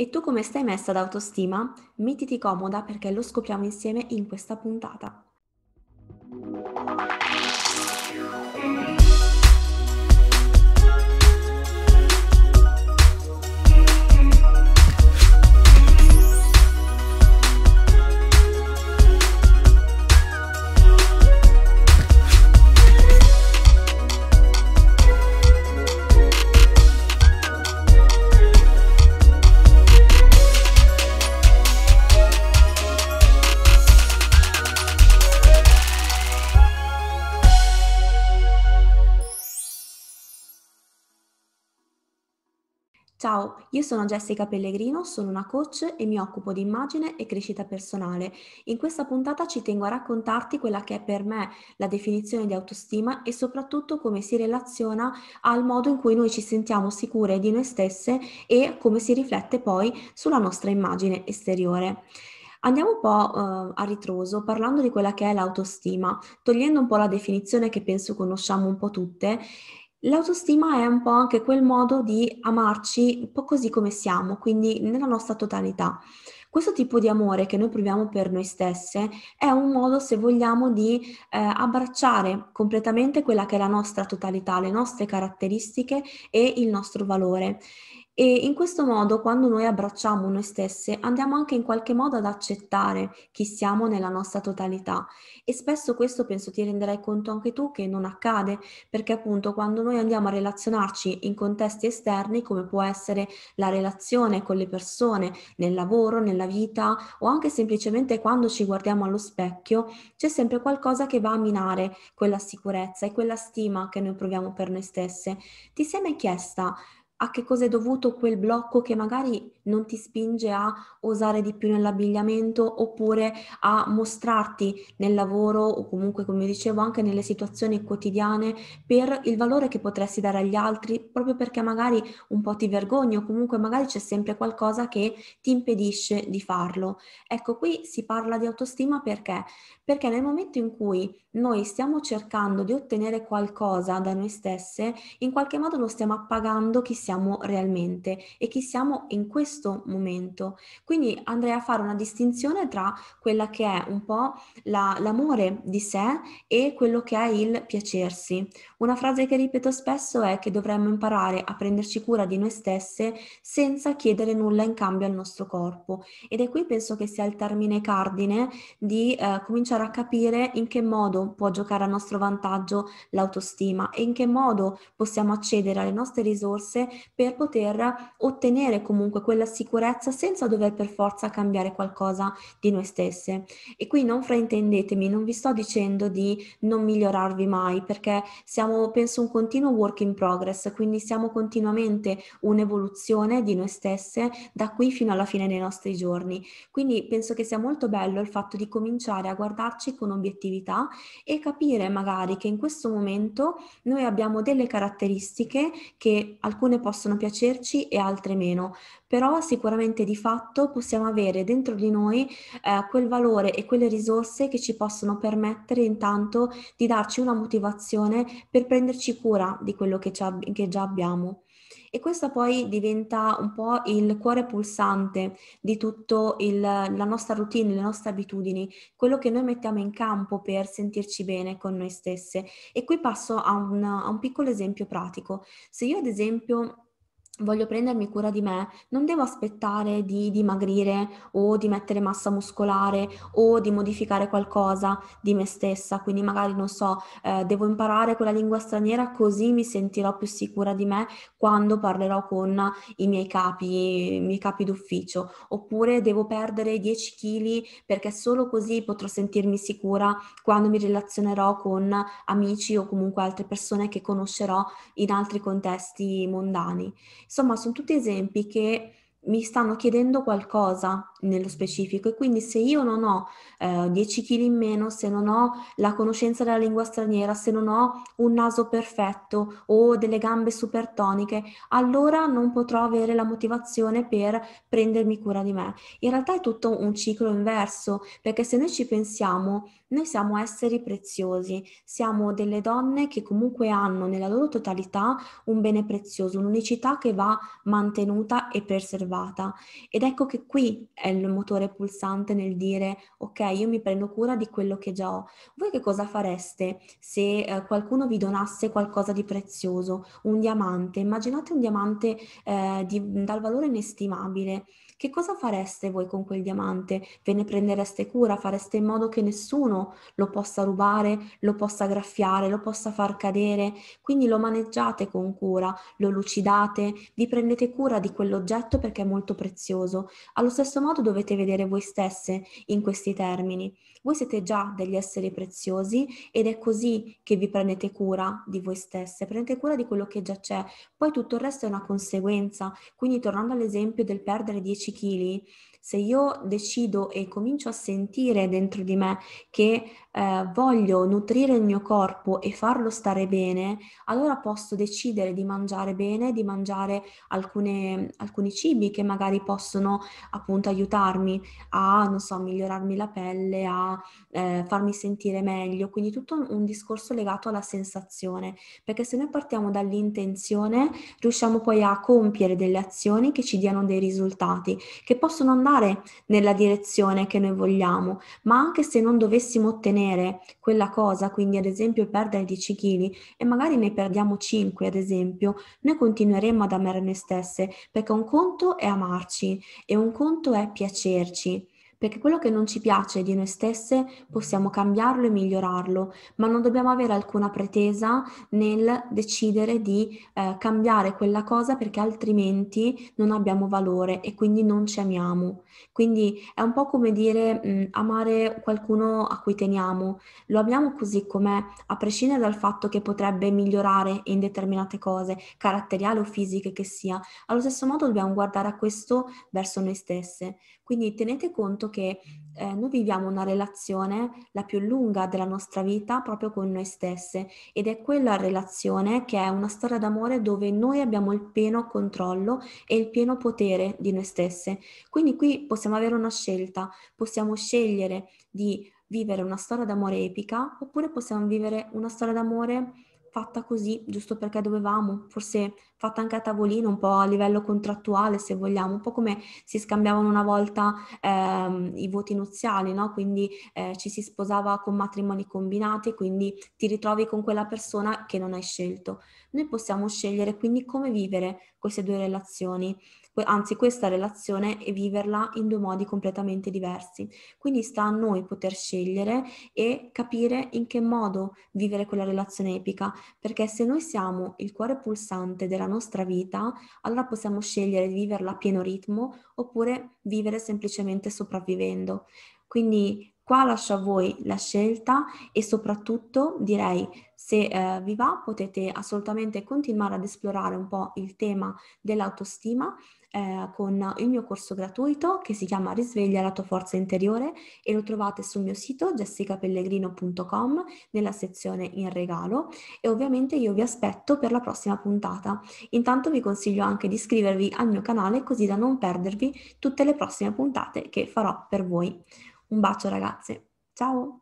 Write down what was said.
E tu come stai messa ad autostima? Mettiti comoda perché lo scopriamo insieme in questa puntata. Ciao, io sono Jessica Pellegrino, sono una coach e mi occupo di immagine e crescita personale. In questa puntata ci tengo a raccontarti quella che è per me la definizione di autostima e soprattutto come si relaziona al modo in cui noi ci sentiamo sicure di noi stesse e come si riflette poi sulla nostra immagine esteriore. Andiamo un po' eh, a ritroso parlando di quella che è l'autostima, togliendo un po' la definizione che penso conosciamo un po' tutte L'autostima è un po' anche quel modo di amarci un po' così come siamo, quindi nella nostra totalità. Questo tipo di amore che noi proviamo per noi stesse è un modo, se vogliamo, di eh, abbracciare completamente quella che è la nostra totalità, le nostre caratteristiche e il nostro valore. E in questo modo, quando noi abbracciamo noi stesse, andiamo anche in qualche modo ad accettare chi siamo nella nostra totalità. E spesso questo penso ti renderai conto anche tu che non accade, perché appunto quando noi andiamo a relazionarci in contesti esterni, come può essere la relazione con le persone, nel lavoro, nella vita o anche semplicemente quando ci guardiamo allo specchio, c'è sempre qualcosa che va a minare quella sicurezza e quella stima che noi proviamo per noi stesse. Ti sei mai chiesta a che cosa è dovuto quel blocco che magari non ti spinge a osare di più nell'abbigliamento oppure a mostrarti nel lavoro o comunque come dicevo anche nelle situazioni quotidiane per il valore che potresti dare agli altri proprio perché magari un po' ti vergogni o comunque magari c'è sempre qualcosa che ti impedisce di farlo. Ecco qui si parla di autostima perché? Perché nel momento in cui noi stiamo cercando di ottenere qualcosa da noi stesse, in qualche modo lo stiamo appagando chi siamo siamo realmente e chi siamo in questo momento. Quindi andrei a fare una distinzione tra quella che è un po' la, l'amore di sé e quello che è il piacersi. Una frase che ripeto spesso è che dovremmo imparare a prenderci cura di noi stesse senza chiedere nulla in cambio al nostro corpo. Ed è qui penso che sia il termine cardine di eh, cominciare a capire in che modo può giocare a nostro vantaggio l'autostima e in che modo possiamo accedere alle nostre risorse per poter ottenere comunque quella sicurezza senza dover per forza cambiare qualcosa di noi stesse. E qui non fraintendetemi, non vi sto dicendo di non migliorarvi mai, perché siamo, penso, un continuo work in progress, quindi siamo continuamente un'evoluzione di noi stesse da qui fino alla fine dei nostri giorni. Quindi penso che sia molto bello il fatto di cominciare a guardarci con obiettività e capire magari che in questo momento noi abbiamo delle caratteristiche che alcune possono possono piacerci e altre meno, però sicuramente di fatto possiamo avere dentro di noi eh, quel valore e quelle risorse che ci possono permettere intanto di darci una motivazione per prenderci cura di quello che, che già abbiamo e questo poi diventa un po' il cuore pulsante di tutta la nostra routine, le nostre abitudini, quello che noi mettiamo in campo per sentirci bene con noi stesse. E qui passo a un, a un piccolo esempio pratico. Se io ad esempio voglio prendermi cura di me, non devo aspettare di dimagrire o di mettere massa muscolare o di modificare qualcosa di me stessa, quindi magari non so, eh, devo imparare quella lingua straniera così mi sentirò più sicura di me quando parlerò con i miei capi, i miei capi d'ufficio, oppure devo perdere 10 kg perché solo così potrò sentirmi sicura quando mi relazionerò con amici o comunque altre persone che conoscerò in altri contesti mondani Insomma, sono tutti esempi che mi stanno chiedendo qualcosa, nello specifico e quindi se io non ho eh, 10 kg in meno, se non ho la conoscenza della lingua straniera, se non ho un naso perfetto o delle gambe super toniche, allora non potrò avere la motivazione per prendermi cura di me. In realtà è tutto un ciclo inverso, perché se noi ci pensiamo, noi siamo esseri preziosi, siamo delle donne che comunque hanno nella loro totalità un bene prezioso, un'unicità che va mantenuta e preservata. Ed ecco che qui è il motore pulsante nel dire ok, io mi prendo cura di quello che già ho. Voi che cosa fareste se eh, qualcuno vi donasse qualcosa di prezioso, un diamante? Immaginate un diamante eh, di, dal valore inestimabile. Che cosa fareste voi con quel diamante? Ve ne prendereste cura? Fareste in modo che nessuno lo possa rubare, lo possa graffiare, lo possa far cadere? Quindi lo maneggiate con cura, lo lucidate, vi prendete cura di quell'oggetto perché è molto prezioso. Allo stesso modo quanto dovete vedere voi stesse in questi termini. Voi siete già degli esseri preziosi ed è così che vi prendete cura di voi stesse, prendete cura di quello che già c'è, poi tutto il resto è una conseguenza. Quindi tornando all'esempio del perdere 10 kg, se io decido e comincio a sentire dentro di me che eh, voglio nutrire il mio corpo e farlo stare bene, allora posso decidere di mangiare bene, di mangiare alcune, alcuni cibi che magari possono appunto aiutarmi a, non so, migliorarmi la pelle, a eh, farmi sentire meglio. Quindi tutto un, un discorso legato alla sensazione, perché se noi partiamo dall'intenzione riusciamo poi a compiere delle azioni che ci diano dei risultati, che possono andare andare nella direzione che noi vogliamo, ma anche se non dovessimo ottenere quella cosa, quindi ad esempio perdere 10 kg e magari ne perdiamo 5 ad esempio, noi continueremo ad amare noi stesse perché un conto è amarci e un conto è piacerci perché quello che non ci piace di noi stesse possiamo cambiarlo e migliorarlo, ma non dobbiamo avere alcuna pretesa nel decidere di eh, cambiare quella cosa perché altrimenti non abbiamo valore e quindi non ci amiamo. Quindi è un po' come dire mh, mm, amare qualcuno a cui teniamo, lo amiamo così com'è, a prescindere dal fatto che potrebbe migliorare in determinate cose, caratteriali o fisiche che sia. Allo stesso modo dobbiamo guardare a questo verso noi stesse. Quindi tenete conto che eh, noi viviamo una relazione la più lunga della nostra vita proprio con noi stesse ed è quella relazione che è una storia d'amore dove noi abbiamo il pieno controllo e il pieno potere di noi stesse. Quindi qui possiamo avere una scelta, possiamo scegliere di vivere una storia d'amore epica oppure possiamo vivere una storia d'amore fatta così, giusto perché dovevamo, forse fatta anche a tavolino, un po' a livello contrattuale, se vogliamo, un po' come si scambiavano una volta ehm, i voti nuziali, no? Quindi eh, ci si sposava con matrimoni combinati, quindi ti ritrovi con quella persona che non hai scelto. Noi possiamo scegliere quindi come vivere queste due relazioni anzi questa relazione e viverla in due modi completamente diversi. Quindi sta a noi poter scegliere e capire in che modo vivere quella relazione epica, perché se noi siamo il cuore pulsante della nostra vita, allora possiamo scegliere di viverla a pieno ritmo oppure vivere semplicemente sopravvivendo. Quindi Qua lascio a voi la scelta e soprattutto direi se eh, vi va potete assolutamente continuare ad esplorare un po' il tema dell'autostima eh, con il mio corso gratuito che si chiama Risveglia la tua forza interiore e lo trovate sul mio sito jessicapellegrino.com nella sezione in regalo e ovviamente io vi aspetto per la prossima puntata. Intanto vi consiglio anche di iscrivervi al mio canale così da non perdervi tutte le prossime puntate che farò per voi. Un bacio ragazze, ciao!